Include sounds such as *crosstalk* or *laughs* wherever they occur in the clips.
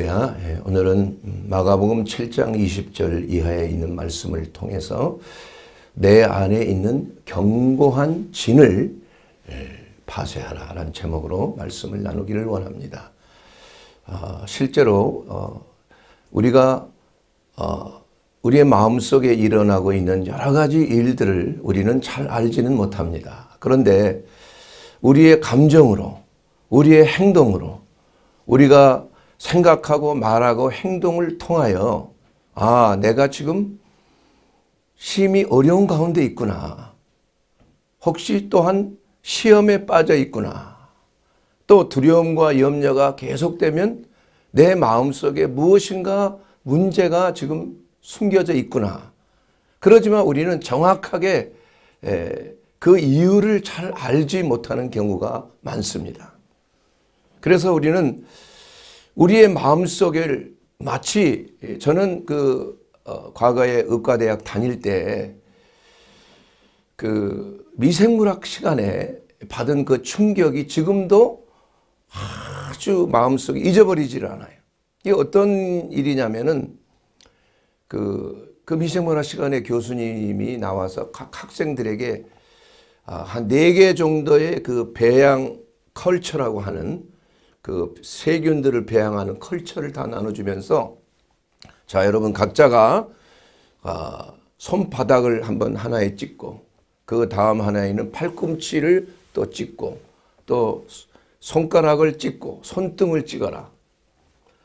예, 오늘은 마가복음 7장 20절 이하에 있는 말씀을 통해서 내 안에 있는 견고한 진을 예, 파쇄하라 라는 제목으로 말씀을 나누기를 원합니다. 아, 실제로 어, 우리가 어, 우리의 마음속에 일어나고 있는 여러 가지 일들을 우리는 잘 알지는 못합니다. 그런데 우리의 감정으로 우리의 행동으로 우리가 생각하고 말하고 행동을 통하여 아 내가 지금 심히 어려운 가운데 있구나. 혹시 또한 시험에 빠져 있구나. 또 두려움과 염려가 계속되면 내 마음속에 무엇인가 문제가 지금 숨겨져 있구나. 그러지만 우리는 정확하게 그 이유를 잘 알지 못하는 경우가 많습니다. 그래서 우리는 우리의 마음속을 마치 저는 그 어, 과거에 의과대학 다닐 때 그 미생물학 시간에 받은 그 충격이 지금도 아주 마음속에 잊어버리질 않아요. 이게 어떤 일이냐면은 그, 그 미생물학 시간에 교수님이 나와서 각 학생들에게 아, 한네 개 정도의 그 배양 컬처라고 하는 그 세균들을 배양하는 컬처를 다 나눠주면서 자 여러분 각자가 아, 손바닥을 한번 하나에 찍고 그 다음 하나에는 팔꿈치를 또 찍고 또 손가락을 찍고 손등을 찍어라.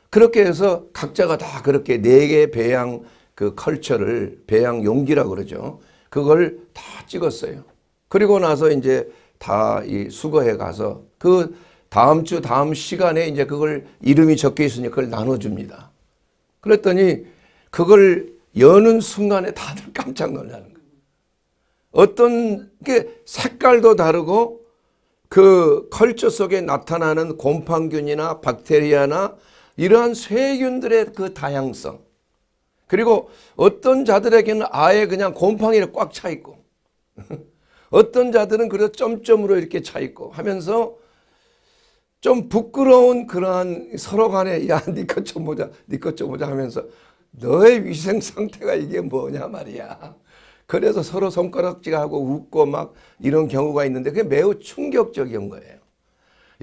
그렇게 해서 각자가 다 그렇게 네 개 배양 그 컬처를 배양 용기라고 그러죠. 그걸 다 찍었어요. 그리고 나서 이제 다 이 수거해 가서 그 다음 주 다음 시간에 이제 그걸 이름이 적혀 있으니 그걸 나눠줍니다. 그랬더니 그걸 여는 순간에 다들 *laughs* 깜짝 놀라는 거예요. 어떤 게 색깔도 다르고 그 컬처 속에 나타나는 곰팡균이나 박테리아나 이러한 세균들의 그 다양성 그리고 어떤 자들에게는 아예 그냥 곰팡이를 꽉차 있고 *laughs* 어떤 자들은 그래서 점점으로 이렇게 차 있고 하면서 좀 부끄러운 그러한 서로 간에 야 *laughs* 니꺼 네좀 보자 니꺼 네좀 보자 하면서 너의 위생 상태가 이게 뭐냐 말이야. 그래서 서로 손가락질하고 웃고 막 이런 경우가 있는데 그게 매우 충격적인 거예요.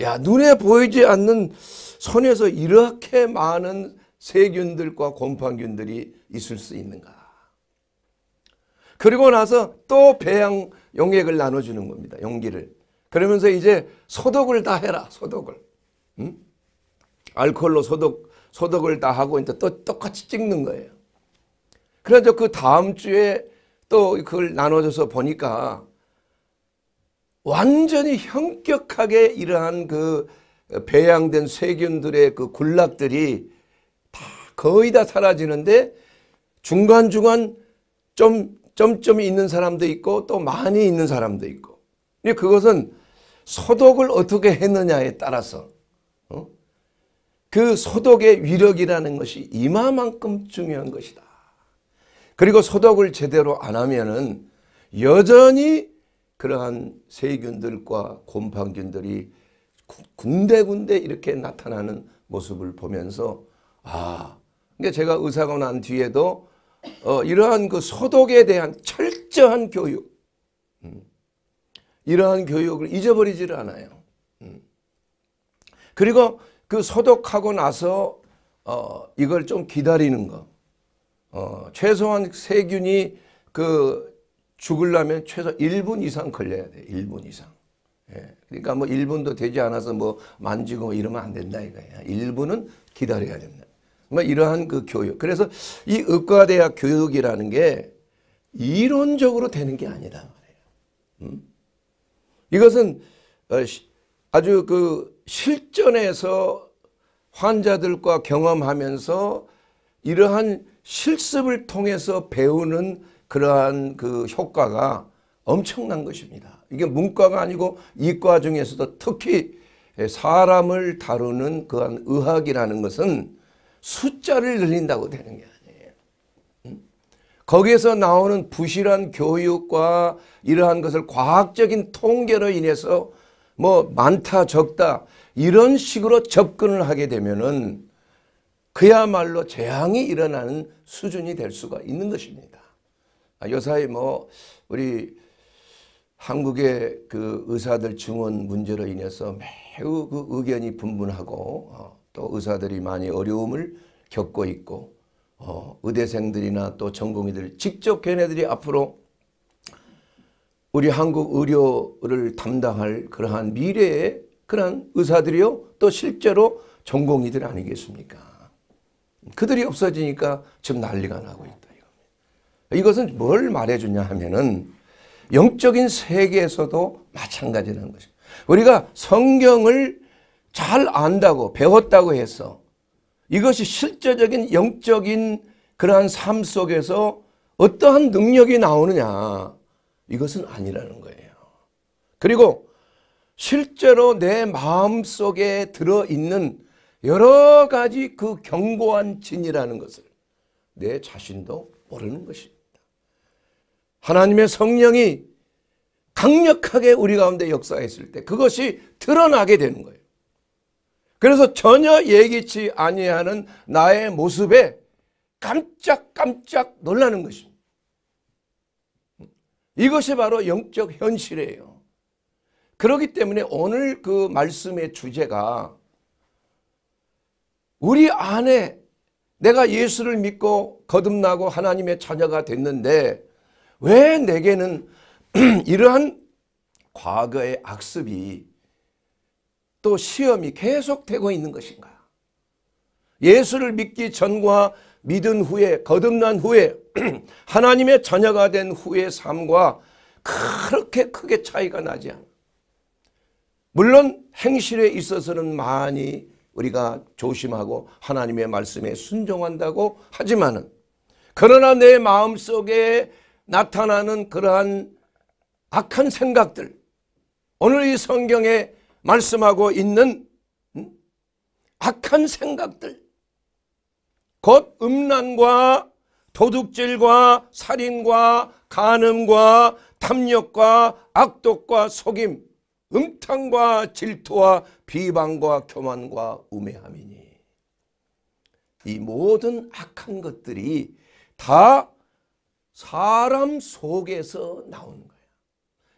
야 눈에 보이지 않는 손에서 이렇게 많은 세균들과 곰팡균들이 있을 수 있는가. 그리고 나서 또 배양 용액을 나눠주는 겁니다. 용기를. 그러면서 이제 소독을 다 해라. 소독을. 응? 알코올로 소독 소독을 다 하고 이제 또 똑같이 찍는 거예요. 그래서 그 다음 주에 또 그걸 나눠줘서 보니까 완전히 현격하게 이러한 그 배양된 세균들의 그 군락들이 다 거의 다 사라지는데 중간중간 좀 점점이 있는 사람도 있고 또 많이 있는 사람도 있고. 그러니까 그것은 소독을 어떻게 했느냐에 따라서 어? 그 소독의 위력이라는 것이 이마만큼 중요한 것이다. 그리고 소독을 제대로 안 하면은 여전히 그러한 세균들과 곰팡균들이 군데군데 이렇게 나타나는 모습을 보면서 아, 제가 의사가 난 뒤에도 어, 이러한 그 소독에 대한 철저한 교육 음. 이러한 교육을 잊어버리지를 않아요. 음. 그리고 그 소독하고 나서 어, 이걸 좀 기다리는 거. 어, 최소한 세균이 그 죽으려면 최소 1분 이상 걸려야 돼. 1분 이상. 예. 그러니까 뭐 1분도 되지 않아서 뭐 만지고 뭐 이러면 안 된다 이거야. 1분은 기다려야 된다. 뭐 이러한 그 교육. 그래서 이 의과대학 교육이라는 게 이론적으로 되는 게 아니다. 음? 이것은 어, 아주 그 실전에서 환자들과 경험하면서 이러한 실습을 통해서 배우는 그러한 그 효과가 엄청난 것입니다. 이게 문과가 아니고 이과 중에서도 특히 사람을 다루는 그한 의학이라는 것은 숫자를 늘린다고 되는 게 거기에서 나오는 부실한 교육과 이러한 것을 과학적인 통계로 인해서 뭐 많다 적다 이런 식으로 접근을 하게 되면은 그야말로 재앙이 일어나는 수준이 될 수가 있는 것입니다. 아, 요사이 뭐 우리 한국의 그 의사들 증원 문제로 인해서 매우 그 의견이 분분하고 어, 또 의사들이 많이 어려움을 겪고 있고 어, 의대생들이나 또 전공의들 직접 걔네들이 앞으로 우리 한국 의료를 담당할 그러한 미래의 그러한 의사들이요 또 실제로 전공의들 아니겠습니까? 그들이 없어지니까 지금 난리가 나고 있다 이다 이것은 뭘 말해주냐 하면은 영적인 세계에서도 마찬가지라는 것입니다. 우리가 성경을 잘 안다고 배웠다고 해서 이것이 실제적인 영적인 그러한 삶 속에서 어떠한 능력이 나오느냐 이것은 아니라는 거예요. 그리고 실제로 내 마음 속에 들어있는 여러 가지 그 견고한 진이라는 것을 내 자신도 모르는 것입니다. 하나님의 성령이 강력하게 우리 가운데 역사했을 때 그것이 드러나게 되는 거예요. 그래서 전혀 예기치 아니하는 나의 모습에 깜짝깜짝 놀라는 것입니다. 이것이 바로 영적 현실이에요. 그렇기 때문에 오늘 그 말씀의 주제가 우리 안에 내가 예수를 믿고 거듭나고 하나님의 자녀가 됐는데 왜 내게는 *clears throat* 이러한 과거의 악습이 또 시험이 계속되고 있는 것인가? 예수를 믿기 전과 믿은 후에 거듭난 후에 *clears throat* 하나님의 자녀가 된 후의 삶과 그렇게 크게 차이가 나지 않아. 물론 행실에 있어서는 많이 우리가 조심하고 하나님의 말씀에 순종한다고 하지만은 그러나 내 마음속에 나타나는 그러한 악한 생각들 오늘 이 성경에 말씀하고 있는 음? 악한 생각들 곧 음란과 도둑질과 살인과 간음과 탐욕과 악독과 속임 음탕과 질투와 비방과 교만과 우매함이니 이 모든 악한 것들이 다 사람 속에서 나오는 거야.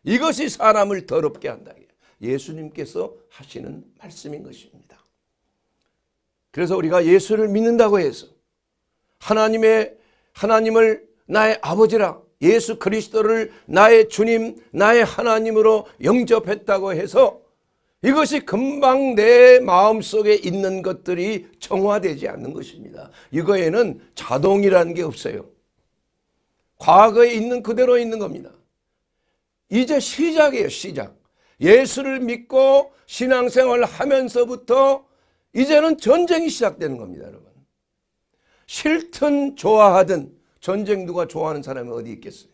이것이 사람을 더럽게 한다. 예수님께서 하시는 말씀인 것입니다. 그래서 우리가 예수를 믿는다고 해서 하나님의 하나님을 나의 아버지라 예수 그리스도를 나의 주님, 나의 하나님으로 영접했다고 해서 이것이 금방 내 마음속에 있는 것들이 정화되지 않는 것입니다. 이거에는 자동이라는 게 없어요. 과거에 있는 그대로 있는 겁니다. 이제 시작이에요, 시작. 예수를 믿고 신앙생활 하면서부터 이제는 전쟁이 시작되는 겁니다 여러분. 싫든 좋아하든 전쟁 누가 좋아하는 사람이 어디 있겠어요.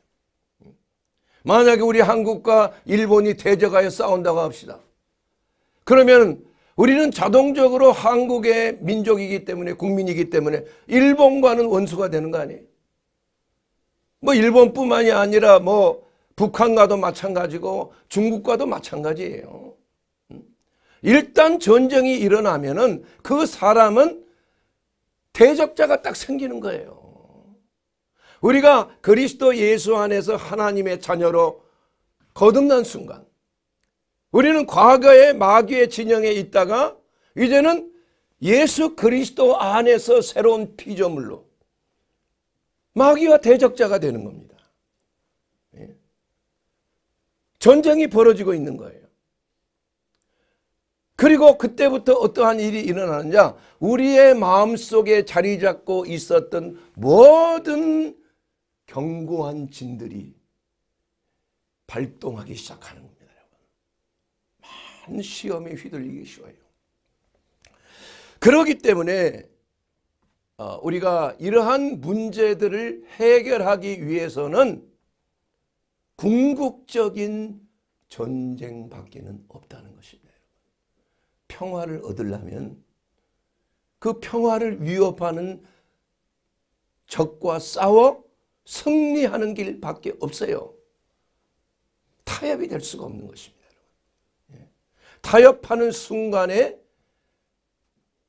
만약에 우리 한국과 일본이 대적하여 싸운다고 합시다. 그러면 우리는 자동적으로 한국의 민족이기 때문에 국민이기 때문에 일본과는 원수가 되는 거 아니에요. 뭐 일본뿐만이 아니라 뭐 북한과도 마찬가지고 중국과도 마찬가지예요. 일단 전쟁이 일어나면은 그 사람은 대적자가 딱 생기는 거예요. 우리가 그리스도 예수 안에서 하나님의 자녀로 거듭난 순간 우리는 과거의 마귀의 진영에 있다가 이제는 예수 그리스도 안에서 새로운 피조물로 마귀와 대적자가 되는 겁니다. 전쟁이 벌어지고 있는 거예요. 그리고 그때부터 어떠한 일이 일어나느냐 우리의 마음속에 자리 잡고 있었던 모든 견고한 진들이 발동하기 시작하는 겁니다. 많은 시험에 휘둘리기 쉬워요. 그러기 때문에 어, 우리가 이러한 문제들을 해결하기 위해서는 궁극적인 전쟁밖에는 없다는 것입니다. 평화를 얻으려면 그 평화를 위협하는 적과 싸워 승리하는 길밖에 없어요. 타협이 될 수가 없는 것입니다. 예. 타협하는 순간에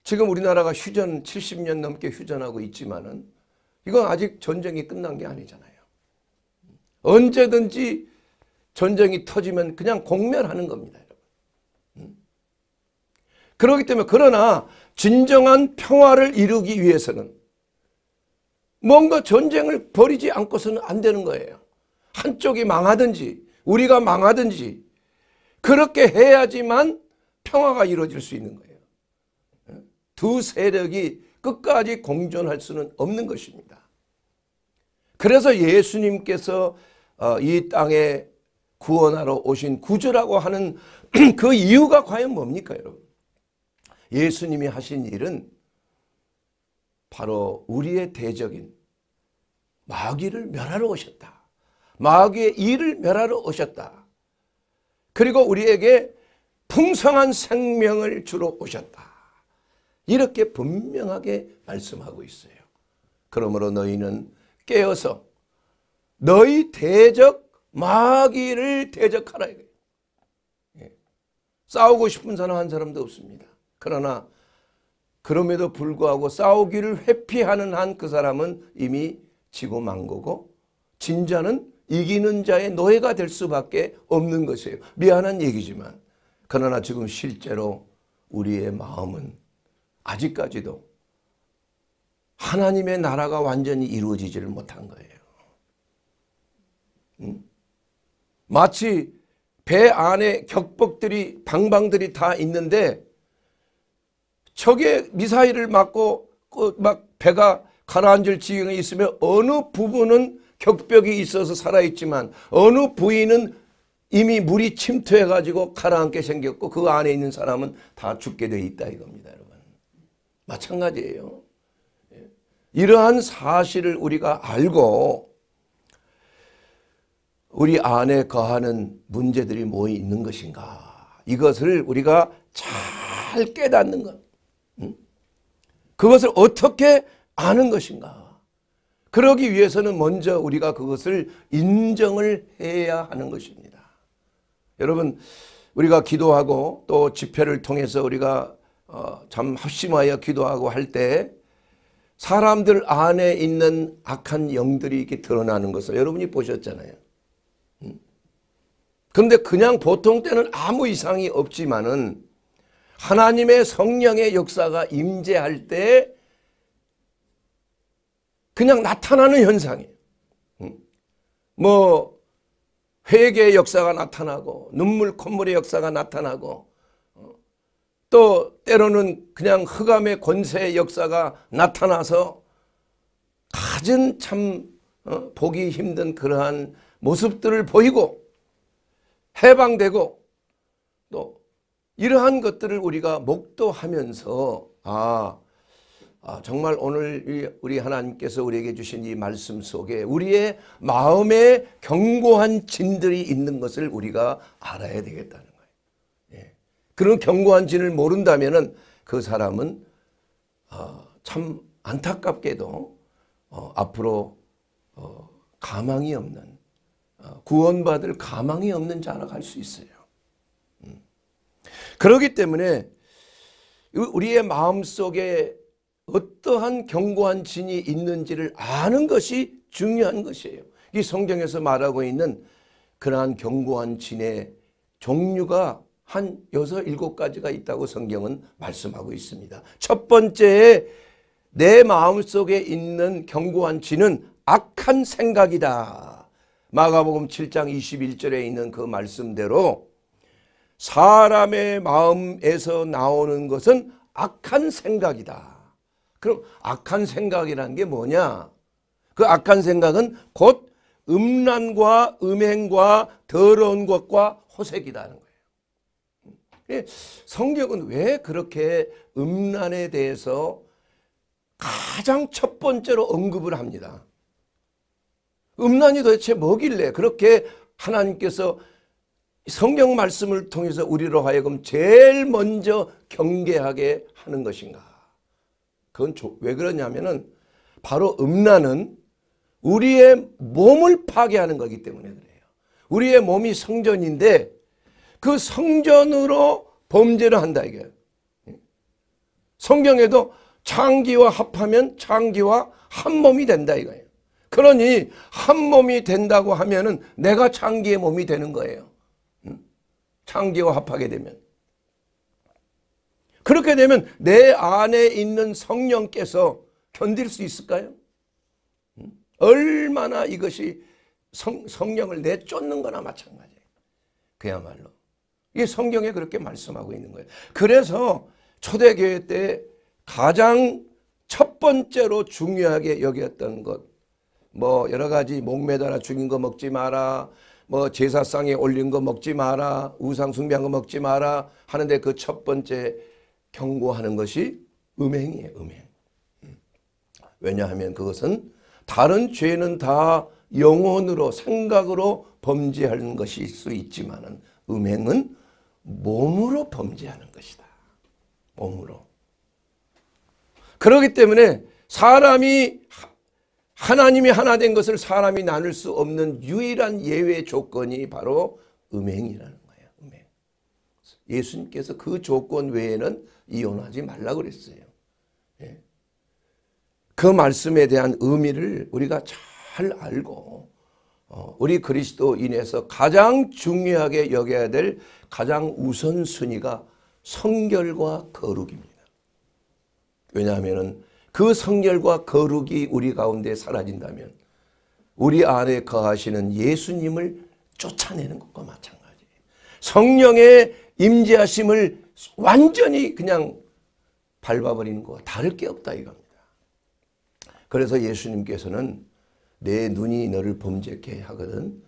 지금 우리나라가 휴전 70년 넘게 휴전하고 있지만은 이건 아직 전쟁이 끝난 게 아니잖아요. 언제든지 전쟁이 터지면 그냥 공멸하는 겁니다. 음? 그렇기 때문에 그러나 진정한 평화를 이루기 위해서는 뭔가 전쟁을 벌이지 않고서는 안 되는 거예요. 한쪽이 망하든지 우리가 망하든지 그렇게 해야지만 평화가 이루어질 수 있는 거예요. 음? 두 세력이 끝까지 공존할 수는 없는 것입니다. 그래서 예수님께서 어, 이 땅에 구원하러 오신 구주라고 하는 *clears throat* 그 이유가 과연 뭡니까 여러분? 예수님이 하신 일은 바로 우리의 대적인 마귀를 멸하러 오셨다. 마귀의 일을 멸하러 오셨다. 그리고 우리에게 풍성한 생명을 주러 오셨다. 이렇게 분명하게 말씀하고 있어요. 그러므로 너희는 깨어서 너희 대적 마귀를 대적하라 이거예요. 예. 싸우고 싶은 사람 한 사람도 없습니다. 그러나 그럼에도 불구하고 싸우기를 회피하는 한 그 사람은 이미 지고 만 거고 진자는 이기는 자의 노예가 될 수밖에 없는 것이에요. 미안한 얘기지만 그러나 지금 실제로 우리의 마음은 아직까지도 하나님의 나라가 완전히 이루어지지를 못한 거예요. 마치 배 안에 격벽들이 방방들이 다 있는데 적의 미사일을 맞고 그 막 배가 가라앉을 지경에 있으며 어느 부분은 격벽이 있어서 살아있지만 어느 부위는 이미 물이 침투해가지고 가라앉게 생겼고 그 안에 있는 사람은 다 죽게 돼 있다 이겁니다 여러분. 마찬가지예요. 예. 이러한 사실을 우리가 알고 우리 안에 거하는 문제들이 뭐 있는 것인가 이것을 우리가 잘 깨닫는 것 그것을 어떻게 아는 것인가 그러기 위해서는 먼저 우리가 그것을 인정을 해야 하는 것입니다 여러분 우리가 기도하고 또 집회를 통해서 우리가 어, 참 합심하여 기도하고 할 때 사람들 안에 있는 악한 영들이 이렇게 드러나는 것을 여러분이 보셨잖아요 근데 그냥 보통 때는 아무 이상이 없지만은 하나님의 성령의 역사가 임재할 때 그냥 나타나는 현상이에요. 뭐 회개의 역사가 나타나고 눈물 콧물의 역사가 나타나고 어? 또 때로는 그냥 흑암의 권세의 역사가 나타나서 가진 참 어? 보기 힘든 그러한 모습들을 보이고 해방되고 또 이러한 것들을 우리가 목도하면서 아, 아 정말 오늘 우리 하나님께서 우리에게 주신 이 말씀 속에 우리의 마음에 견고한 진들이 있는 것을 우리가 알아야 되겠다는 거예요. 예. 그런 견고한 진을 모른다면 그 사람은 아, 참 안타깝게도 어, 앞으로 어, 가망이 없는 어, 구원받을 가망이 없는 자라 갈수 있어요. 음. 그러기 때문에 우리의 마음속에 어떠한 견고한 진이 있는지를 아는 것이 중요한 것이에요. 이 성경에서 말하고 있는 그러한 견고한 진의 종류가 한 여섯 일곱 가지가 있다고 성경은 말씀하고 있습니다. 첫 번째에 내 마음속에 있는 견고한 진은 악한 생각이다. 마가복음 7장 21절에 있는 그 말씀대로 사람의 마음에서 나오는 것은 악한 생각이다. 그럼 악한 생각이라는 게 뭐냐? 그 악한 생각은 곧 음란과 음행과 더러운 것과 호색이다는 거예요. 예, 성경은 왜 그렇게 음란에 대해서 가장 첫 번째로 언급을 합니다. 음란이 도대체 뭐길래 그렇게 하나님께서 성경 말씀을 통해서 우리로 하여금 제일 먼저 경계하게 하는 것인가. 그건 왜 그러냐면은 바로 음란은 우리의 몸을 파괴하는 거기 때문에 그래요. 우리의 몸이 성전인데 그 성전으로 범죄를 한다 이게. 성경에도 창기와 합하면 창기와 한 몸이 된다 이거예요. 그러니 한 몸이 된다고 하면은 내가 창기의 몸이 되는 거예요. 창기와 합하게 되면. 그렇게 되면 내 안에 있는 성령께서 견딜 수 있을까요? 얼마나 이것이 성, 성령을 내쫓는 거나 마찬가지예요. 그야말로. 이 성경에 그렇게 말씀하고 있는 거예요. 그래서 초대교회 때 가장 첫 번째로 중요하게 여겼던 것뭐 여러 가지 목매달아 죽인 거 먹지 마라. 뭐 제사상에 올린 거 먹지 마라. 우상 숭배한 거 먹지 마라. 하는데 그 첫 번째 경고하는 것이 음행이에요. 음행. 음. 왜냐하면 그것은 다른 죄는 다 영혼으로 생각으로 범죄하는 것일 수 있지만 음행은 몸으로 범죄하는 것이다. 몸으로. 그렇기 때문에 사람이 하나님이 하나 된 것을 사람이 나눌 수 없는 유일한 예외 조건이 바로 음행이라는 거예요. 음행. 예수님께서 그 조건 외에는 이혼하지 말라 그랬어요. 예. 그 말씀에 대한 의미를 우리가 잘 알고 어, 우리 그리스도인에서 가장 중요하게 여겨야 될 가장 우선순위가 성결과 거룩입니다. 왜냐하면 그 성결과 거룩이 우리 가운데 사라진다면 우리 안에 거하시는 예수님을 쫓아내는 것과 마찬가지예요. 성령의 임재하심을 완전히 그냥 밟아버리는 거 다를 게 없다 이겁니다. 그래서 예수님께서는 내 눈이 너를 범죄케 하거든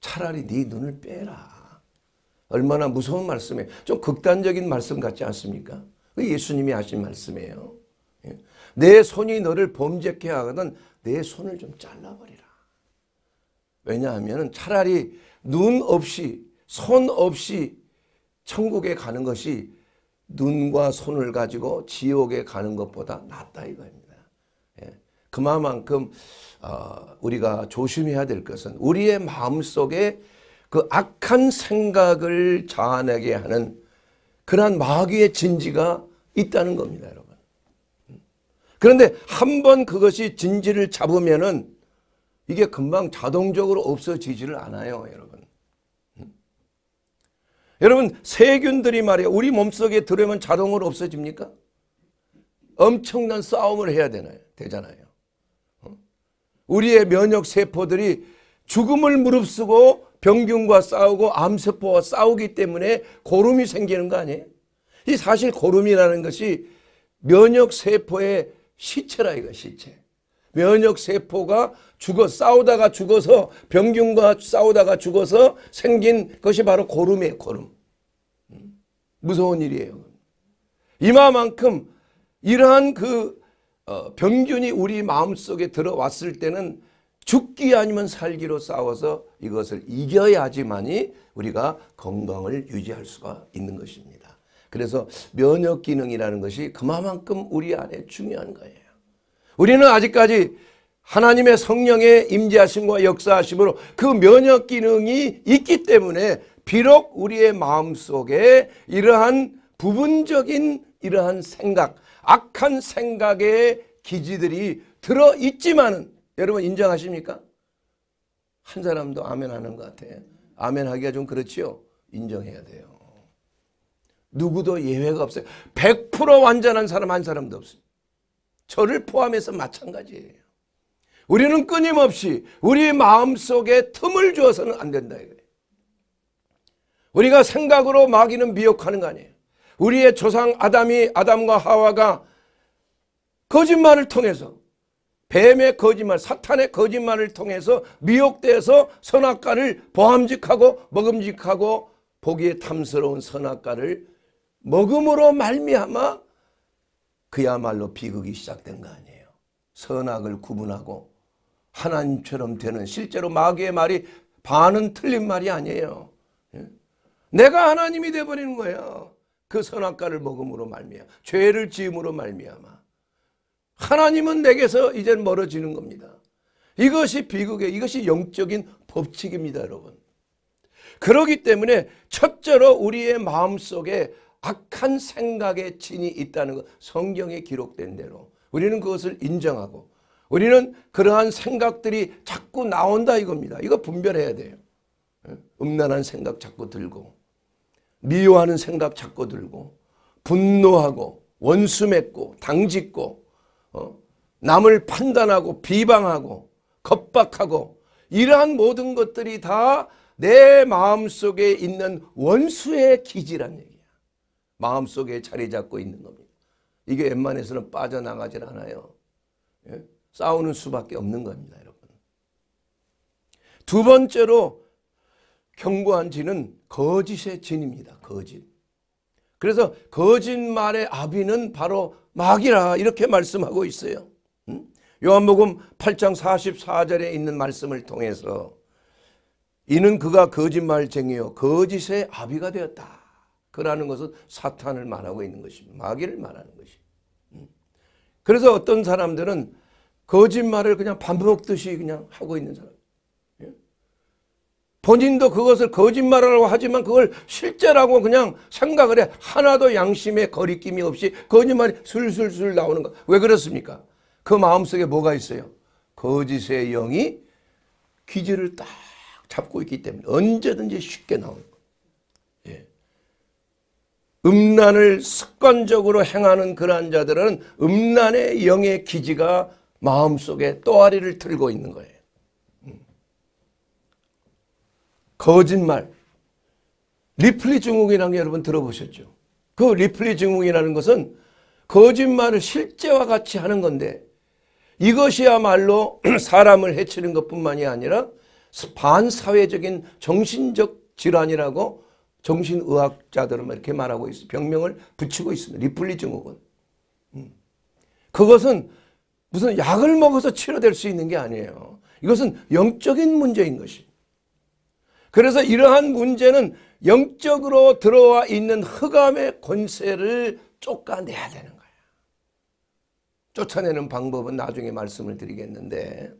차라리 네 눈을 빼라. 얼마나 무서운 말씀이에요. 좀 극단적인 말씀 같지 않습니까? 그 예수님이 하신 말씀이에요. 내 손이 너를 범죄케 하거든 내 손을 좀 잘라버리라. 왜냐하면 차라리 눈 없이 손 없이 천국에 가는 것이 눈과 손을 가지고 지옥에 가는 것보다 낫다 이거입니다. 예. 그만큼 어, 우리가 조심해야 될 것은 우리의 마음속에 그 악한 생각을 자아내게 하는 그러한 마귀의 진지가 있다는 겁니다. 여러분. 그런데 한 번 그것이 진지를 잡으면은 이게 금방 자동적으로 없어지지를 않아요, 여러분. 음. 여러분, 세균들이 말이에요. 우리 몸속에 들어오면 자동으로 없어집니까? 엄청난 싸움을 해야 되나요? 되잖아요. 어? 우리의 면역 세포들이 죽음을 무릅쓰고 병균과 싸우고 암세포와 싸우기 때문에 고름이 생기는 거 아니에요? 이 사실 고름이라는 것이 면역 세포의 시체라 이거 시체. 면역 세포가 죽어 싸우다가 죽어서 병균과 싸우다가 죽어서 생긴 것이 바로 고름이 고름. 음? 무서운 일이에요. 이마만큼 이러한 그 어, 병균이 우리 마음속에 들어왔을 때는 죽기 아니면 살기로 싸워서 이것을 이겨야지만이 우리가 건강을 유지할 수가 있는 것입니다. 그래서 면역 기능이라는 것이 그만큼 우리 안에 중요한 거예요. 우리는 아직까지 하나님의 성령의 임재하심과 역사하심으로 그 면역 기능이 있기 때문에 비록 우리의 마음 속에 이러한 부분적인 이러한 생각, 악한 생각의 기지들이 들어 있지만은 여러분 인정하십니까? 한 사람도 아멘 하는 것 같아요. 아멘 하기가 좀 그렇지요. 인정해야 돼요. 누구도 예외가 없어요. 100% 완전한 사람 한 사람도 없습니다. 저를 포함해서 마찬가지예요. 우리는 끊임없이 우리 마음속에 틈을 주어서는 안 된다 우리가 생각으로 마귀는 미혹하는 거 아니에요. 우리의 조상 아담이 아담과 하와가 거짓말을 통해서 뱀의 거짓말, 사탄의 거짓말을 통해서 미혹돼서 선악과를 보함직하고 먹음직하고 보기에 탐스러운 선악과를 먹음으로 말미암아 그야말로 비극이 시작된 거 아니에요. 선악을 구분하고 하나님처럼 되는 실제로 마귀의 말이 반은 틀린 말이 아니에요. 예? 내가 하나님이 돼버리는 거예요. 그 선악과를 먹음으로 말미암아 죄를 지음으로 말미암아 하나님은 내게서 이젠 멀어지는 겁니다. 이것이 비극의 이것이 영적인 법칙입니다 여러분. 그러기 때문에 첫째로 우리의 마음속에 악한 생각의 진이 있다는 것 성경에 기록된 대로 우리는 그것을 인정하고 우리는 그러한 생각들이 자꾸 나온다 이겁니다. 이거 분별해야 돼요. 예? 음란한 생각 자꾸 들고 미워하는 생각 자꾸 들고 분노하고 원수 맺고 당짓고 어? 남을 판단하고 비방하고 겁박하고 이러한 모든 것들이 다 내 마음속에 있는 원수의 기질란 얘기 마음속에 자리 잡고 있는 겁니다. 이게 웬만해서는 빠져나가질 않아요. 예? 싸우는 수밖에 없는 겁니다. 여러분. 두 번째로 경고한 진은 거짓의 진입니다. 거짓. 그래서 거짓말의 아비는 바로 마귀라 이렇게 말씀하고 있어요. 음? 요한복음 8장 44절에 있는 말씀을 통해서 이는 그가 거짓말쟁이요 거짓의 아비가 되었다. 그라는 것은 사탄을 말하고 있는 것입니다. 마귀를 말하는 것이. 음. 그래서 어떤 사람들은 거짓말을 그냥 밥 먹듯이 그냥 하고 있는 사람. 예? 본인도 그것을 거짓말이라고 하지만 그걸 실제라고 그냥 생각을 해. 하나도 양심의 거리낌이 없이 거짓말이 술술술 나오는 거. 왜 그렇습니까? 그 마음속에 뭐가 있어요? 거짓의 영이 기질을 딱 잡고 있기 때문에 언제든지 쉽게 나오는 거 음란을 습관적으로 행하는 그러한 자들은 음란의 영의 기지가 마음속에 또아리를 틀고 있는 거예요. 음. 거짓말. 리플리 증후군이라는 게 여러분 들어보셨죠? 그 리플리 증후군이라는 것은 거짓말을 실제와 같이 하는 건데 이것이야말로 *clears throat* 사람을 해치는 것뿐만이 아니라 반사회적인 정신적 질환이라고 정신의학자들은 이렇게 말하고 있어요. 병명을 붙이고 있습니다. 리플리 증후군. 음. 그것은 무슨 약을 먹어서 치료될 수 있는 게 아니에요. 이것은 영적인 문제인 것이. 그래서 이러한 문제는 영적으로 들어와 있는 흑암의 권세를 쫓아내야 되는 거예요. 쫓아내는 방법은 나중에 말씀을 드리겠는데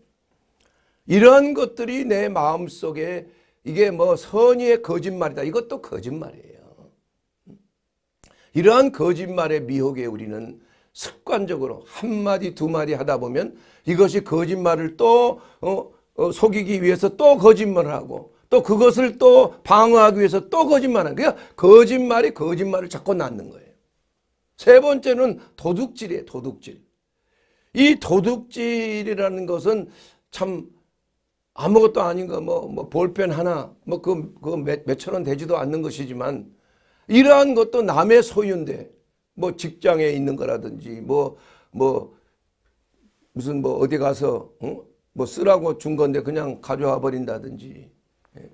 이러한 것들이 내 마음속에 이게 뭐 선의의 거짓말이다. 이것도 거짓말이에요. 이러한 거짓말의 미혹에 우리는 습관적으로 한마디 두마디 하다 보면 이것이 거짓말을 또 어, 어, 속이기 위해서 또 거짓말을 하고 또 그것을 또 방어하기 위해서 또 거짓말하는 거예요. 그러니까 거짓말이 거짓말을 자꾸 낳는 거예요. 세 번째는 도둑질이에요. 도둑질. 이 도둑질이라는 것은 참 아무것도 아닌 거, 뭐, 뭐, 볼펜 하나, 뭐, 그, 그 몇, 몇천 원 되지도 않는 것이지만, 이러한 것도 남의 소유인데, 뭐, 직장에 있는 거라든지, 뭐, 뭐, 무슨 뭐, 어디 가서, 응? 뭐, 쓰라고 준 건데 그냥 가져와 버린다든지. 예.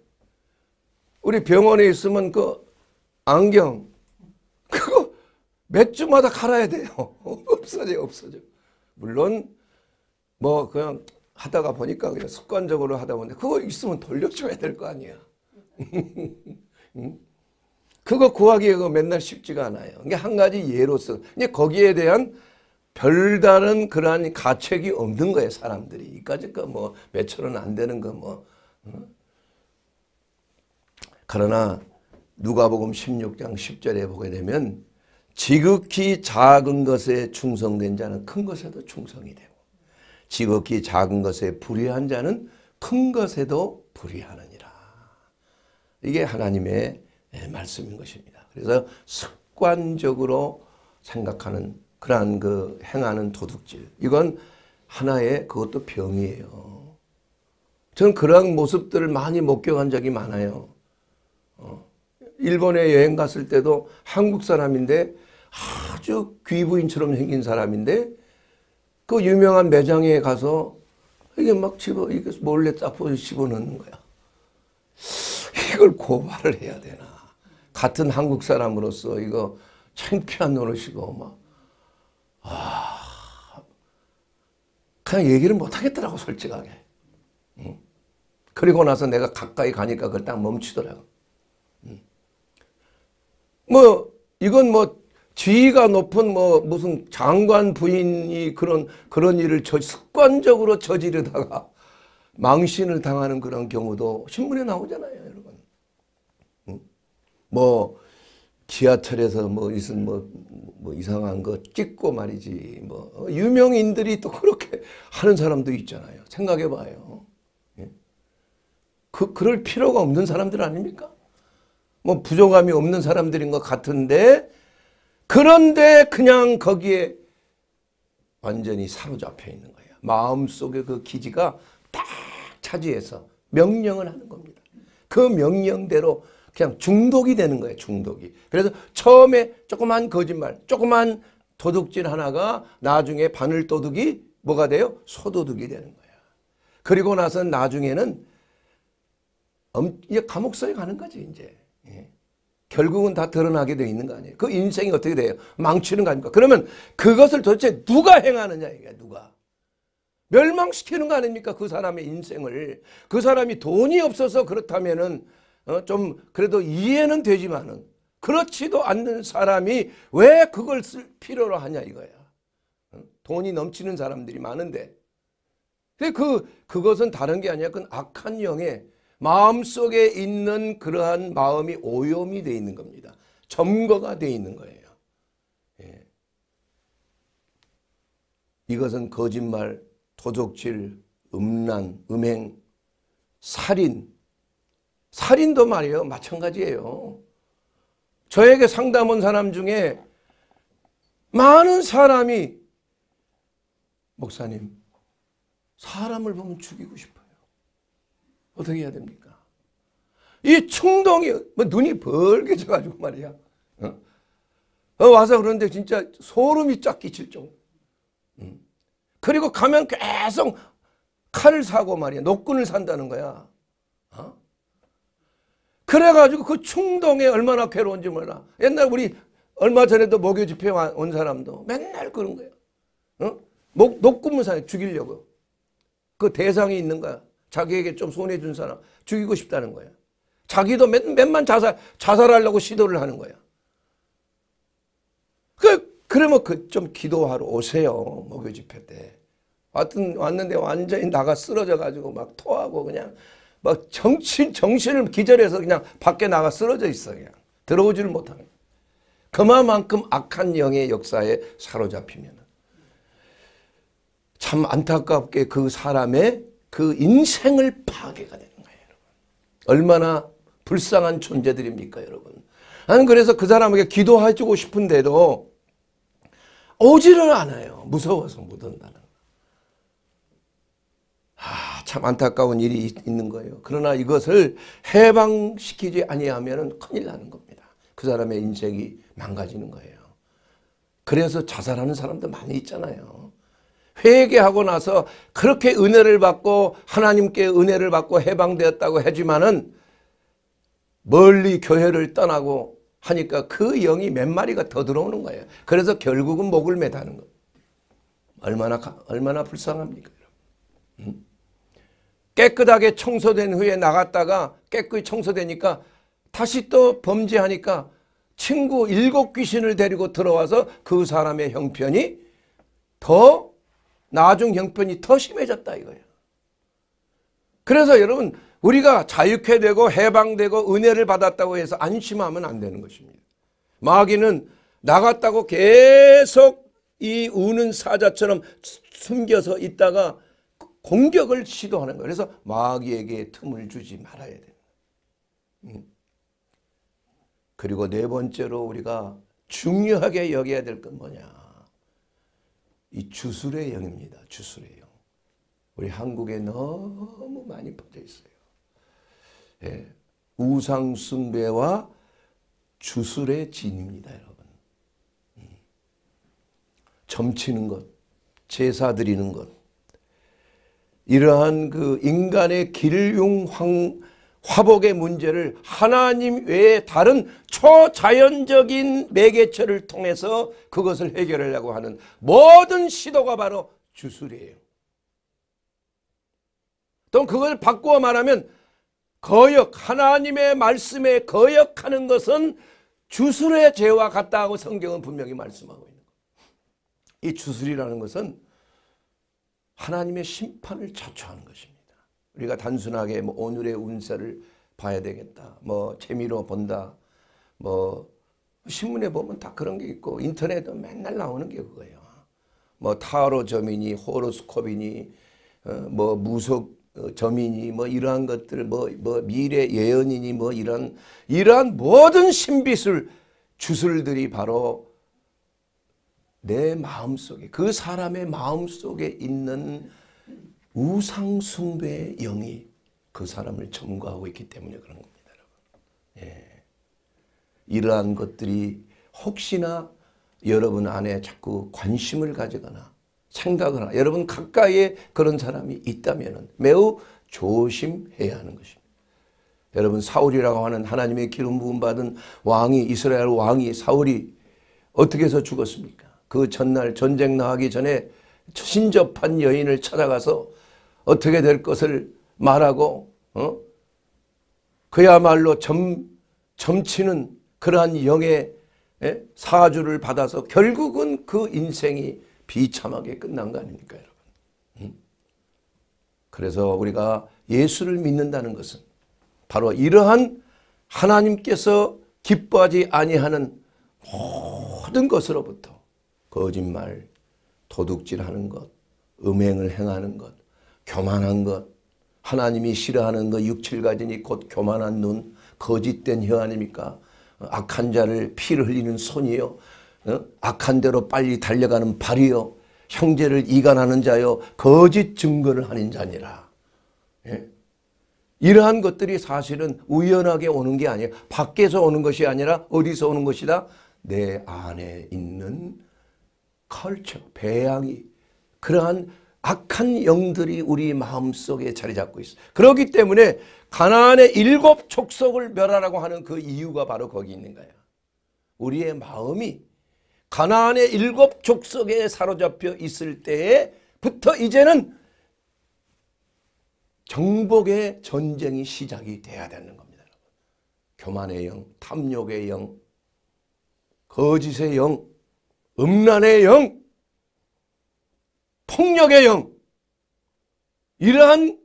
우리 병원에 있으면 그 안경, 그거 몇 주마다 갈아야 돼요. 없어져, *laughs* 없어져. 물론, 뭐, 그냥 하다가 보니까 그냥 습관적으로 하다 보니 그거 있으면 돌려줘야 될 거 아니야. *laughs* 그거 구하기가 맨날 쉽지가 않아요. 이게 한 가지 예로서 이제 거기에 대한 별다른 그러한 가책이 없는 거예요 사람들이 이까짓 거뭐 그 몇천 원안 되는 거뭐 그러나 누가복음 16장 10절에 보게 되면 지극히 작은 것에 충성된 자는 큰 것에도 충성이 됩니다. 지극히 작은 것에 불의한 자는 큰 것에도 불의하느니라. 이게 하나님의 예, 말씀인 것입니다. 그래서 습관적으로 생각하는 그러한 그 행하는 도둑질 이건 하나의 그것도 병이에요. 저는 그러한 모습들을 많이 목격한 적이 많아요. 어, 일본에 여행 갔을 때도 한국 사람인데 아주 귀부인처럼 생긴 사람인데 그 유명한 매장에 가서 이게 막 집어 이게 몰래 딱 집어넣는 거야. 이걸 고발을 해야 되나? 같은 한국 사람으로서 이거 창피한 노릇이고 막 아, 그냥 얘기를 못 하겠더라고 솔직하게. 응? 그리고 나서 내가 가까이 가니까 그걸 딱 멈추더라고. 응. 뭐 이건 뭐 지위가 높은 뭐 무슨 장관 부인이 그런 그런 일을 저, 습관적으로 저지르다가 망신을 당하는 그런 경우도 신문에 나오잖아요, 여러분. 응? 뭐 지하철에서 뭐 무슨 뭐, 뭐 이상한 거 찍고 말이지 뭐 어, 유명인들이 또 그렇게 하는 사람도 있잖아요. 생각해 봐요. 예? 그 그럴 필요가 없는 사람들 아닙니까? 뭐 부족함이 없는 사람들인 것 같은데 그런데 그냥 거기에 완전히 사로잡혀 있는 거예요. 마음속의 그 기지가 딱 차지해서 명령을 하는 겁니다. 그 명령대로 그냥 중독이 되는 거예요. 중독이. 그래서 처음에 조그만 거짓말, 조그만 도둑질 하나가 나중에 바늘도둑이 뭐가 돼요? 소도둑이 되는 거예 그리고 나서 나중에는 엄, 이제 감옥서에 가는 거지 이제. 결국은 다 드러나게 되어 있는 거 아니에요. 그 인생이 어떻게 돼요? 망치는 거 아닙니까? 그러면 그것을 도대체 누가 행하느냐 이게 누가. 멸망시키는 거 아닙니까? 그 사람의 인생을. 그 사람이 돈이 없어서 그렇다면은 어, 좀 그래도 이해는 되지만은 그렇지도 않는 사람이 왜 그걸 쓸 필요로 하냐 이거야. 어? 돈이 넘치는 사람들이 많은데. 근데 그 그것은 다른 게 아니야. 그건 악한 영의 마음속에 있는 그러한 마음이 오염이 되어 있는 겁니다. 점거가 돼 있는 거예요. 예. 이것은 거짓말, 도적질, 음란, 음행, 살인. 살인도 말이에요. 마찬가지예요. 저에게 상담 온 사람 중에 많은 사람이 목사님 사람을 보면 죽이고 싶어요. 어떻게 해야 됩니까? 이 충동이 뭐 눈이 벌게 져가지고 말이야. 어? 어, 와서 그런데 진짜 소름이 쫙 끼칠 정도. 음. 그리고 가면 계속 칼을 사고 말이야. 노끈을 산다는 거야. 어? 그래가지고 그 충동에 얼마나 괴로운지 몰라. 옛날 우리 얼마 전에도 목요 집회 온 사람도 맨날 그런 거야. 어? 목, 녹군문사 죽이려고. 그 대상이 있는 거야. 자기에게 좀 손해 준 사람 죽이고 싶다는 거야. 자기도 몇, 몇만 자살, 자살하려고 시도를 하는 거야. 그, 그러면 그 좀 기도하러 오세요. 목요 집회 때. 왔던, 왔는데 완전히 나가 쓰러져가지고 막 토하고 그냥 막 정신, 정신을 기절해서 그냥 밖에 나가 쓰러져 있어. 그냥 들어오질 못하는 그만큼 악한 영의 역사에 사로잡히면 참 안타깝게 그 사람의 그 인생을 파괴가 되는 거예요. 여러분. 얼마나 불쌍한 존재들입니까 여러분. 나 그래서 그 사람에게 기도해주고 싶은데도 오지를 않아요. 무서워서 못 온다는 아, 참 안타까운 일이 있는 거예요. 그러나 이것을 해방시키지 아니하면 큰일 나는 겁니다. 그 사람의 인생이 망가지는 거예요. 그래서 자살하는 사람도 많이 있잖아요. 회개하고 나서 그렇게 은혜를 받고 하나님께 은혜를 받고 해방되었다고 하지만은 멀리 교회를 떠나고 하니까 그 영이 몇 마리가 더 들어오는 거예요. 그래서 결국은 목을 매다는 거. 얼마나 얼마나 불쌍합니까? 깨끗하게 청소된 후에 나갔다가 깨끗이 청소되니까 다시 또 범죄하니까 친구 일곱 귀신을 데리고 들어와서 그 사람의 형편이 더 나중 형편이 더 심해졌다 이거예요. 그래서 여러분 우리가 자유케되고 해방되고 은혜를 받았다고 해서 안심하면 안 되는 것입니다. 마귀는 나갔다고 계속 이 우는 사자처럼 숨겨서 있다가 공격을 시도하는 거예요. 그래서 마귀에게 틈을 주지 말아야 돼요. 음. 그리고 네 번째로 우리가 중요하게 여겨야 될 건 뭐냐. 이 주술의 영입니다. 주술의 영. 우리 한국에 너무 많이 퍼져 있어요. 예. 우상 숭배와 주술의 진입니다, 여러분. 음. 점치는 것, 제사 드리는 것. 이러한 그 인간의 길흉황 화복의 문제를 하나님 외에 다른 초자연적인 매개체를 통해서 그것을 해결하려고 하는 모든 시도가 바로 주술이에요. 또 그걸 바꾸어 말하면 거역 하나님의 말씀에 거역하는 것은 주술의 죄와 같다고 성경은 분명히 말씀하고 있는 거예요. 이 주술이라는 것은 하나님의 심판을 자초하는 것입니다. 우리가 단순하게 뭐 오늘의 운세를 봐야 되겠다. 뭐 재미로 본다. 뭐 신문에 보면 다 그런 게 있고 인터넷도 맨날 나오는 게 그거예요. 뭐 타로점이니 호로스코이니 어, 뭐 무속점이니 어, 뭐 이러한 것들 뭐, 뭐 미래 예언이니 뭐 이런 이러한 모든 신비술 주술들이 바로 내 마음속에 그 사람의 마음속에 있는 우상 숭배의 영이 그 사람을 점거하고 있기 때문에 그런 겁니다, 여러분. 예. 이러한 것들이 혹시나 여러분 안에 자꾸 관심을 가져거나 생각을 하나 여러분 가까이에 그런 사람이 있다면 매우 조심해야 하는 것입니다. 여러분 사울이라고 하는 하나님의 기름 부음 받은 왕이 이스라엘 왕이 사울이 어떻게 해서 죽었습니까? 그 전날 전쟁 나가기 전에 초 신접한 여인을 찾아가서 어떻게 될 것을 말하고 어? 그야말로 점, 점치는 그러한 영의 예? 사주를 받아서 결국은 그 인생이 비참하게 끝난 거 아닙니까 여러분. 응? 음? 그래서 우리가 예수를 믿는다는 것은 바로 이러한 하나님께서 기뻐하지 아니하는 모든 것으로부터 거짓말, 도둑질하는 것, 음행을 행하는 것, 교만한 것, 하나님이 싫어하는 것 육칠 가지니 곧 교만한 눈, 거짓된 혀 아닙니까? 어, 악한 자를 피를 흘리는 손이요. 어? 악한 대로 빨리 달려가는 발이요. 형제를 이간하는 자요. 거짓 증거를 하는 자니라. 예? 이러한 것들이 사실은 우연하게 오는 게 아니에요. 밖에서 오는 것이 아니라 어디서 오는 것이다? 내 안에 있는 컬처, 배양이 그러한 악한 영들이 우리 마음속에 자리 잡고 있어. 그렇기 때문에 가나안의 일곱 족속을 멸하라고 하는 그 이유가 바로 거기 있는 거야. 우리의 마음이 가나안의 일곱 족속에 사로잡혀 있을 때부터 이제는 정복의 전쟁이 시작이 돼야 되는 겁니다. 교만의 영, 탐욕의 영, 거짓의 영, 음란의 영, 폭력의 영, 이러한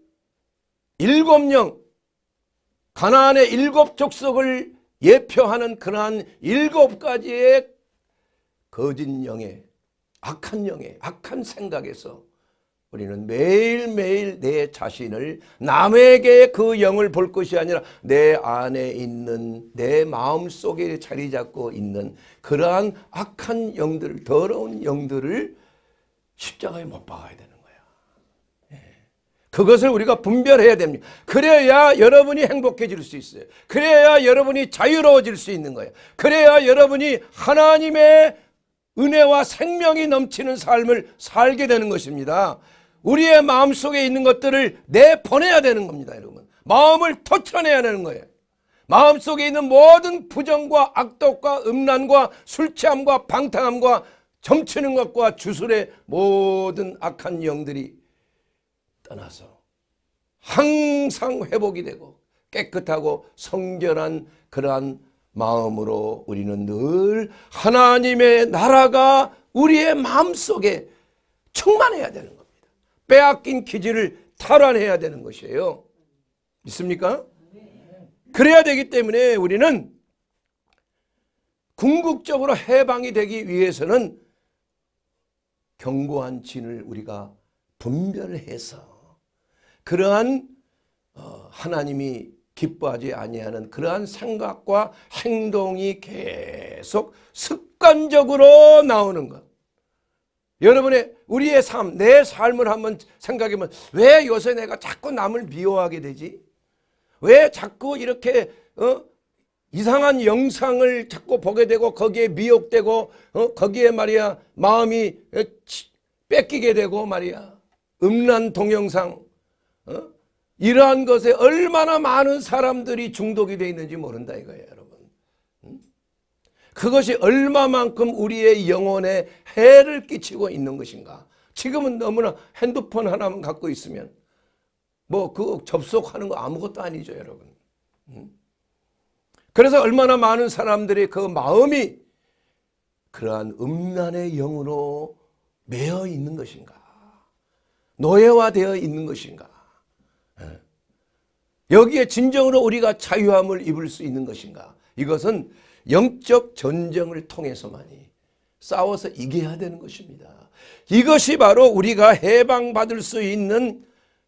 일곱 영, 가나안의 일곱 족속을 예표하는 그러한 일곱 가지의 거짓 영의 악한 영의 악한 생각에서 우리는 매일매일 내 자신을 남에게 그 영을 볼 것이 아니라 내 안에 있는 내 마음속에 자리 잡고 있는 그러한 악한 영들을 더러운 영들을 십자가에 못 박아야 되는 거야. 예. 그것을 우리가 분별해야 됩니다. 그래야 여러분이 행복해질 수 있어요. 그래야 여러분이 자유로워질 수 있는 거예요. 그래야 여러분이 하나님의 은혜와 생명이 넘치는 삶을 살게 되는 것입니다. 우리의 마음속에 있는 것들을 내보내야 되는 겁니다. 여러분. 마음을 터트내야 되는 거예요. 마음속에 있는 모든 부정과 악독과 음란과 술취함과 방탕함과 점치는 것과 주술의 모든 악한 영들이 떠나서 항상 회복이 되고 깨끗하고 성결한 그러한 마음으로 우리는 늘 하나님의 나라가 우리의 마음속에 충만해야 되는 빼앗긴 기질를 탈환해야 되는 것이에요. 믿습니까? 그래야 되기 때문에 우리는 궁극적으로 해방이 되기 위해서는 견고한 진을 우리가 분별해서 그러한 어, 하나님이 기뻐하지 아니하는 그러한 생각과 행동이 계속 습관적으로 나오는 것. 여러분의 우리의 삶, 내 삶을 한번 생각해보면 왜 요새 내가 자꾸 남을 미워하게 되지? 왜 자꾸 이렇게 어? 이상한 영상을 자꾸 보게 되고 거기에 미혹되고 어? 거기에 말이야 마음이 어? 뺏기게 되고 말이야 음란 동영상 어? 이러한 것에 얼마나 많은 사람들이 중독이 돼 있는지 모른다 이거예요. 그것이 얼마만큼 우리의 영혼에 해를 끼치고 있는 것인가. 지금은 너무나 핸드폰 하나만 갖고 있으면 뭐 그 접속하는 거 아무것도 아니죠 여러분. 음? 그래서 얼마나 많은 사람들이 그 마음이 그러한 음란의 영으로 매여 있는 것인가. 노예화되어 있는 것인가. 예. 여기에 진정으로 우리가 자유함을 입을 수 있는 것인가. 이것은 영적 전쟁을 통해서만이 싸워서 이겨야 되는 것입니다. 이것이 바로 우리가 해방받을 수 있는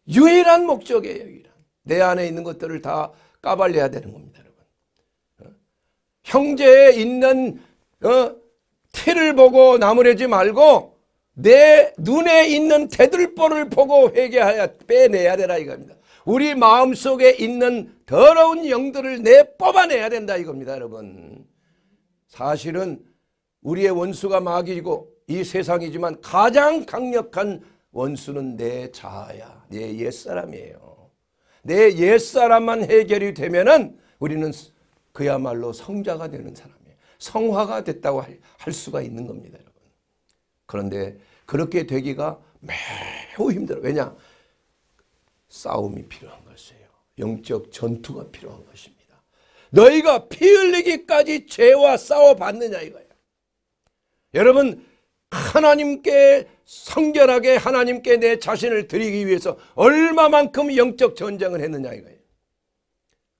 유일한 목적이에요. 유일한. 내 안에 있는 것들을 다 까발려야 되는 겁니다. 여러분. 어? 형제에 있는 어? 티를 보고 나무래지 말고 내 눈에 있는 대들보를 보고 회개하여 빼내야 되라 이겁니다. 우리 마음속에 있는 더러운 영들을 내 뽑아내야 된다 이겁니다 여러분. 사실은 우리의 원수가 마귀이고 이 세상이지만 가장 강력한 원수는 내 자아야. 내 옛사람이에요. 내 옛사람만 해결이 되면은 우리는 그야말로 성자가 되는 사람이에요. 성화가 됐다고 할, 수가 있는 겁니다. 여러분. 그런데 그렇게 되기가 매우 힘들어. 왜냐? 싸움이 필요한 거예요. 영적 전투가 필요한 것입니다. 너희가 피 흘리기까지 죄와 싸워봤느냐 이거야. 여러분 하나님께 성결하게 하나님께 내 자신을 드리기 위해서 얼마만큼 영적 전쟁을 했느냐 이거예요.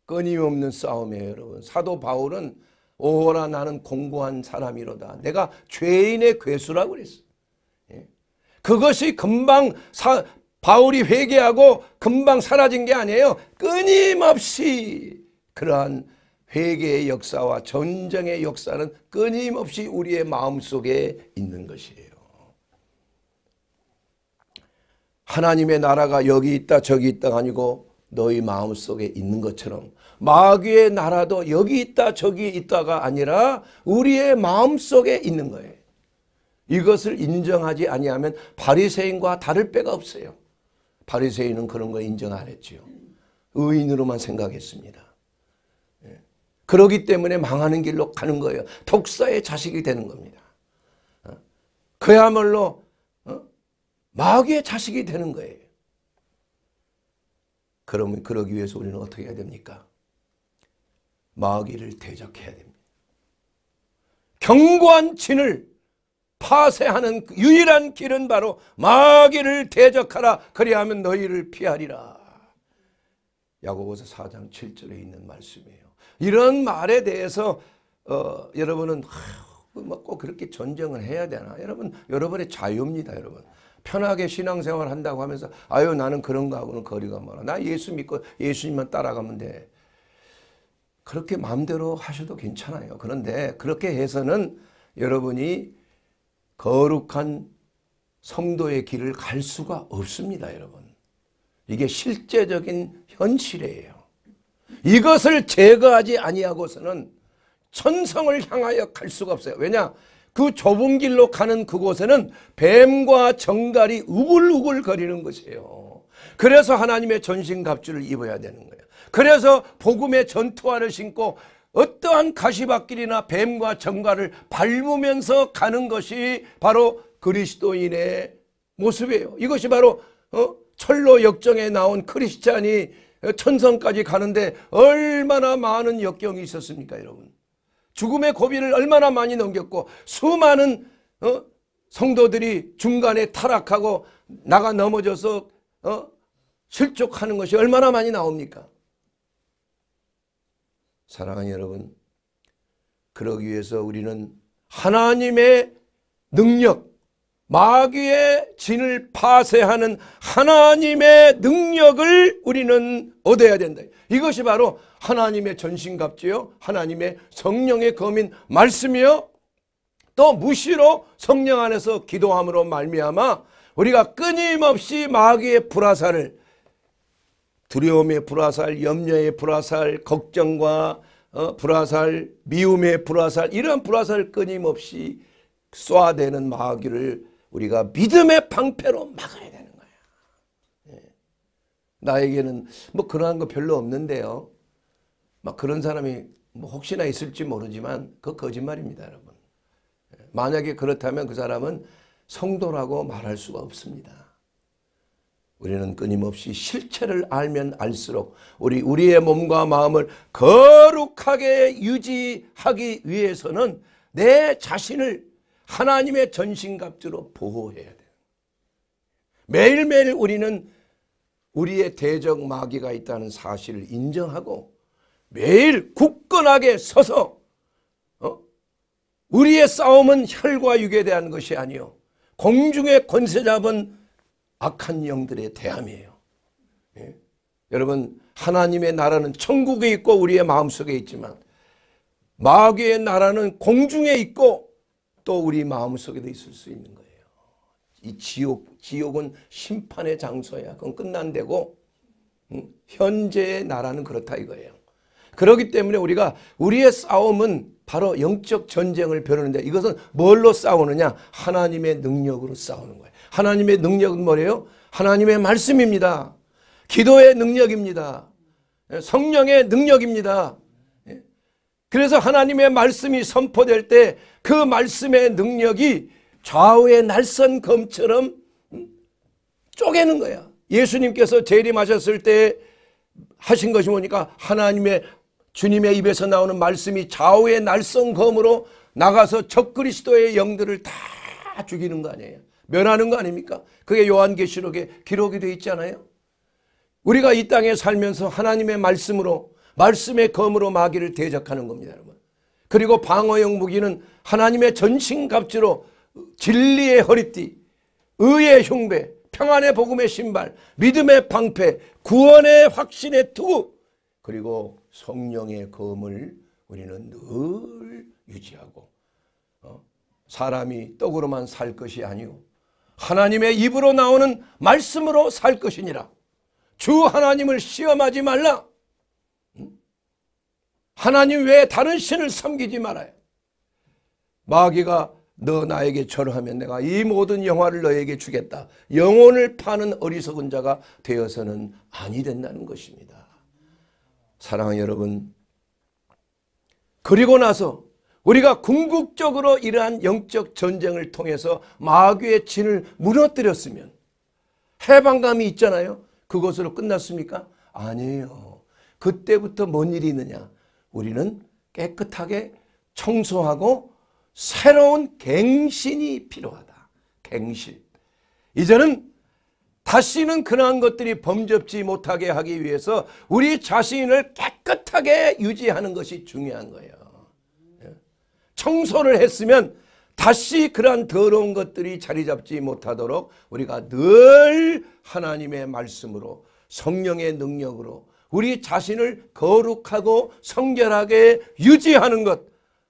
끊임없는 싸움이에요 여러분. 사도 바울은 오라 나는 공고한 사람이로다. 내가 죄인의 괴수라고 그랬어. 예. 그것이 금방 사, 바울이 회개하고 금방 사라진 게 아니에요. 끊임없이 그러한 회개의 역사와 전쟁의 역사는 끊임없이 우리의 마음속에 있는 것이에요. 하나님의 나라가 여기 있다 저기 있다 아니고 너희 마음속에 있는 것처럼 마귀의 나라도 여기 있다 저기 있다가 아니라 우리의 마음속에 있는 거예요. 이것을 인정하지 아니하면 바리새인과 다를 바가 없어요. 바리새인은 그런 거 인정 안 했지요. 의인으로만 생각했습니다. 예. 그러기 때문에 망하는 길로 가는 거예요. 독사의 자식이 되는 겁니다. 어? 그야말로 어? 마귀의 자식이 되는 거예요. 그러면 그러기 위해서 우리는 어떻게 해야 됩니까? 마귀를 대적해야 됩니다. 견고한 진을 파쇄하는 유일한 길은 바로 마귀를 대적하라 그리하면 너희를 피하리라 야고보서 4장 7절에 있는 말씀이에요 이런 말에 대해서 어, 여러분은 뭐꼭 그렇게 전쟁을 해야 되나 여러분 여러분의 자유입니다 여러분 편하게 신앙생활 한다고 하면서 아유 나는 그런 거하고는 거리가 멀어 나 예수 믿고 예수님만 따라가면 돼 그렇게 마음대로 하셔도 괜찮아요 그런데 그렇게 해서는 여러분이 거룩한 성도의 길을 갈 수가 없습니다, 여러분. 이게 실제적인 현실이에요. 이것을 제거하지 아니하고서는 천성을 향하여 갈 수가 없어요. 왜냐? 그 좁은 길로 가는 그곳에는 뱀과 정갈이 우글우글 거리는 것이에요. 그래서 하나님의 전신갑주를 입어야 되는 거예요. 그래서 복음의 전투화를 신고 어떠한 가시밭길이나 뱀과 정갈을 밟으면서 가는 것이 바로 그리스도인의 모습이에요. 이것이 바로 어? 철로 역정에 나온 크리스찬이 천성까지 가는데 얼마나 많은 역경이 있었습니까 여러분. 죽음의 고비를 얼마나 많이 넘겼고 수많은 어? 성도들이 중간에 타락하고 나가 넘어져서 어? 실족하는 것이 얼마나 많이 나옵니까? 사랑하는 여러분, 그러기 위해서 우리는 하나님의 능력, 마귀의 진을 파쇄하는 하나님의 능력을 우리는 얻어야 된다. 이것이 바로 하나님의 전신갑지요. 하나님의 성령의 검인 말씀이요. 또 무시로 성령 안에서 기도함으로 말미암아 우리가 끊임없이 마귀의 불화살을 두려움에 불화살, 염려에 불화살, 걱정과 어, 불화살, 미움의 불화살 이런 불화살 끊임없이 쏴대는 마귀를 우리가 믿음의 방패로 막아야 되는 거야. 예. 나에게는 뭐 그러한 거 별로 없는데요. 막 그런 사람이 뭐 혹시나 있을지 모르지만 그 거짓말입니다, 여러분. 예. 만약에 그렇다면 그 사람은 성도라고 말할 수가 없습니다. 우리는 끊임없이 실체를 알면 알수록 우리 우리의 몸과 마음을 거룩하게 유지하기 위해서는 내 자신을 하나님의 전신갑주로 보호해야 돼요. 매일매일 우리는 우리의 대적 마귀가 있다는 사실을 인정하고 매일 굳건하게 서서 어? 우리의 싸움은 혈과 육에 대한 것이 아니요 공중의 권세 잡은 악한 영들의 대함이에요. 예? 여러분 하나님의 나라는 천국에 있고 우리의 마음속에 있지만 마귀의 나라는 공중에 있고 또 우리 마음속에도 있을 수 있는 거예요. 이 지옥, 지옥은 심판의 장소야. 그건 끝난데고 응? 현재의 나라는 그렇다 이거예요. 그렇기 때문에 우리가 우리의 싸움은 바로 영적 전쟁을 벼르는데 이것은 뭘로 싸우느냐? 하나님의 능력으로 싸우는 거예요. 하나님의 능력은 뭐예요? 하나님의 말씀입니다. 기도의 능력입니다. 예, 성령의 능력입니다. 예. 그래서 하나님의 말씀이 선포될 때 그 말씀의 능력이 좌우의 날선 검처럼 음, 쪼개는 거야. 예수님께서 재림하셨을 때 하신 것이 뭐니까 하나님의 주님의 입에서 나오는 말씀이 좌우의 날선 검으로 나가서 적그리스도의 영들을 다 죽이는 거 아니에요. 면하는 거 아닙니까? 그게 요한계시록에 기록이 되어 있잖아요. 우리가 이 땅에 살면서 하나님의 말씀으로 말씀의 검으로 마귀를 대적하는 겁니다. 여러분. 그리고 방어용 무기는 하나님의 전신갑주로 진리의 허리띠, 의의 흉배, 평안의 복음의 신발, 믿음의 방패, 구원의 확신의 투구, 그리고 성령의 검을 우리는 늘 유지하고 어? 사람이 떡으로만 살 것이 아니오 하나님의 입으로 나오는 말씀으로 살 것이니라. 주 하나님을 시험하지 말라. 하나님 외에 다른 신을 섬기지 말아요. 마귀가 너 나에게 절하면 내가 이 모든 영화를 너에게 주겠다. 영혼을 파는 어리석은 자가 되어서는 아니 된다는 것입니다. 사랑하는 여러분 그리고 나서 우리가 궁극적으로 이러한 영적 전쟁을 통해서 마귀의 진을 무너뜨렸으면 해방감이 있잖아요. 그것으로 끝났습니까? 아니에요. 그때부터 뭔 일이 있느냐? 우리는 깨끗하게 청소하고 새로운 갱신이 필요하다. 갱신. 이제는 다시는 그러한 것들이 범접지 못하게 하기 위해서 우리 자신을 깨끗하게 유지하는 것이 중요한 거예요. 청소를 했으면 다시 그러한 더러운 것들이 자리 잡지 못하도록 우리가 늘 하나님의 말씀으로 성령의 능력으로 우리 자신을 거룩하고 성결하게 유지하는 것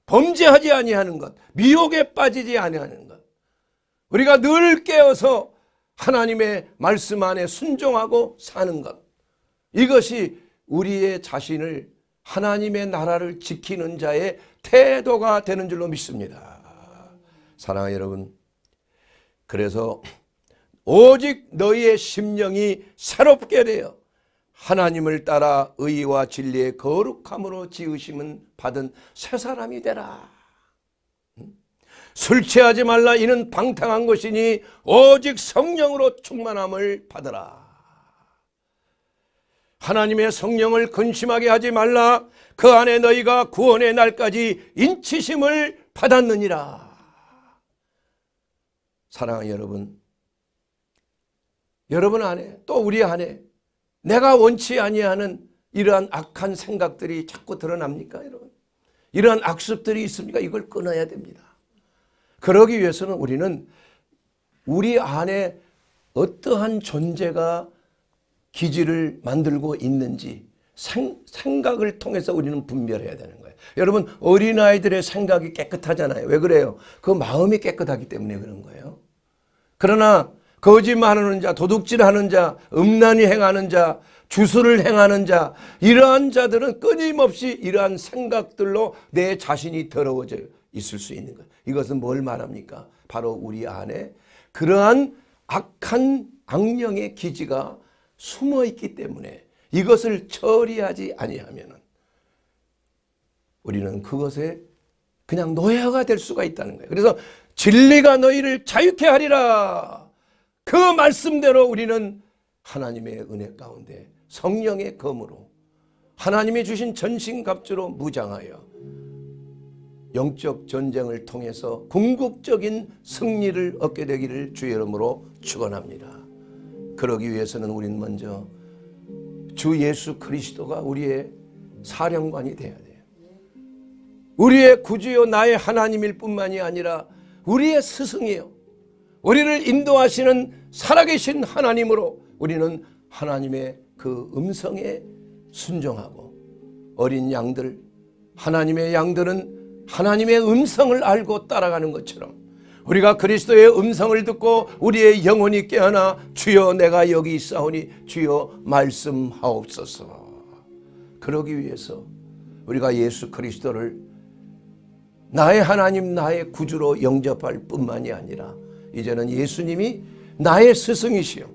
범죄하지 아니하는 것 미혹에 빠지지 아니하는 것 우리가 늘 깨어서 하나님의 말씀 안에 순종하고 사는 것 이것이 우리의 자신을 하나님의 나라를 지키는 자의 태도가 되는 줄로 믿습니다. 사랑하 여러분 그래서 오직 너희의 심령이 새롭게 되어 하나님을 따라 의와 진리의 거룩함으로 지으심은 받은 새 사람이 되라. 술 취하지 말라 이는 방탕한 것이니 오직 성령으로 충만함을 받으라. 하나님의 성령을 근심하게 하지 말라 그 안에 너희가 구원의 날까지 인치심을 받았느니라 사랑하는 여러분 여러분 안에 또 우리 안에 내가 원치 아니하는 이러한 악한 생각들이 자꾸 드러납니까 여러분 이러한 악습들이 있습니까 이걸 끊어야 됩니다 그러기 위해서는 우리는 우리 안에 어떠한 존재가 기지를 만들고 있는지 생, 생각을 통해서 우리는 분별해야 되는 거예요. 여러분 어린아이들의 생각이 깨끗하잖아요. 왜 그래요? 그 마음이 깨끗하기 때문에 그런 거예요. 그러나 거짓말하는 자, 도둑질하는 자, 음란히 행하는 자, 주술을 행하는 자 이러한 자들은 끊임없이 이러한 생각들로 내 자신이 더러워져 있을 수 있는 거예요. 이것은 뭘 말합니까? 바로 우리 안에 그러한 악한 악령의 기지가 숨어 있기 때문에 이것을 처리하지 아니하면 우리는 그것에 그냥 노예가 될 수가 있다는 거예요. 그래서 진리가 너희를 자유케 하리라. 그 말씀대로 우리는 하나님의 은혜 가운데 성령의 검으로 하나님이 주신 전신갑주로 무장하여 영적 전쟁을 통해서 궁극적인 승리를 얻게 되기를 주의 름으로 축원합니다. 그러기 위해서는 우리는 먼저 주 예수 그리스도가 우리의 사령관이 돼야 돼요. 우리의 구주요 나의 하나님일 뿐만이 아니라 우리의 스승이요. 우리를 인도하시는 살아계신 하나님으로 우리는 하나님의 그 음성에 순종하고 어린 양들 하나님의 양들은 하나님의 음성을 알고 따라가는 것처럼 우리가 그리스도의 음성을 듣고 우리의 영혼이 깨어나 주여 내가 여기 있사오니 주여 말씀하옵소서. 그러기 위해서 우리가 예수 그리스도를 나의 하나님 나의 구주로 영접할 뿐만이 아니라 이제는 예수님이 나의 스승이시요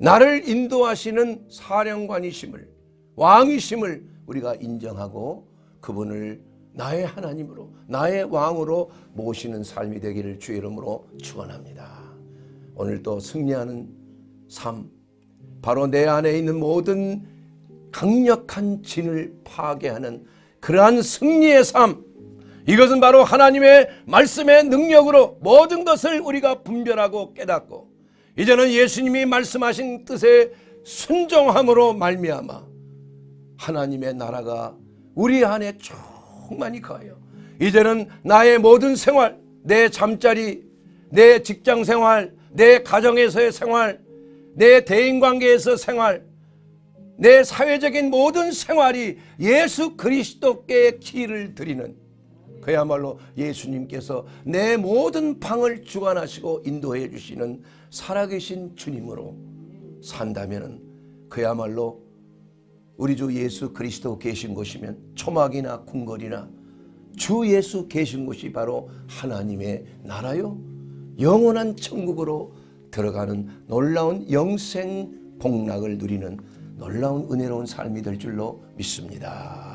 나를 인도하시는 사령관이심을 왕이심을 우리가 인정하고 그분을 나의 하나님으로 나의 왕으로 모시는 삶이 되기를 주 이름으로 축원합니다. 오늘도 승리하는 삶 바로 내 안에 있는 모든 강력한 진을 파괴하는 그러한 승리의 삶 이것은 바로 하나님의 말씀의 능력으로 모든 것을 우리가 분별하고 깨닫고 이제는 예수님이 말씀하신 뜻에 순종함으로 말미암아 하나님의 나라가 우리 안에 정말이 커요. 이제는 나의 모든 생활, 내 잠자리, 내 직장 생활, 내 가정에서의 생활, 내 대인관계에서 생활, 내 사회적인 모든 생활이 예수 그리스도께 키를 드리는 그야말로 예수님께서 내 모든 방을 주관하시고 인도해 주시는 살아계신 주님으로 산다면 그야말로 우리 주 예수 그리스도 계신 곳이면 초막이나 궁궐이나 주 예수 계신 곳이 바로 하나님의 나라요. 영원한 천국으로 들어가는 놀라운 영생 복락을 누리는 놀라운 은혜로운 삶이 될 줄로 믿습니다.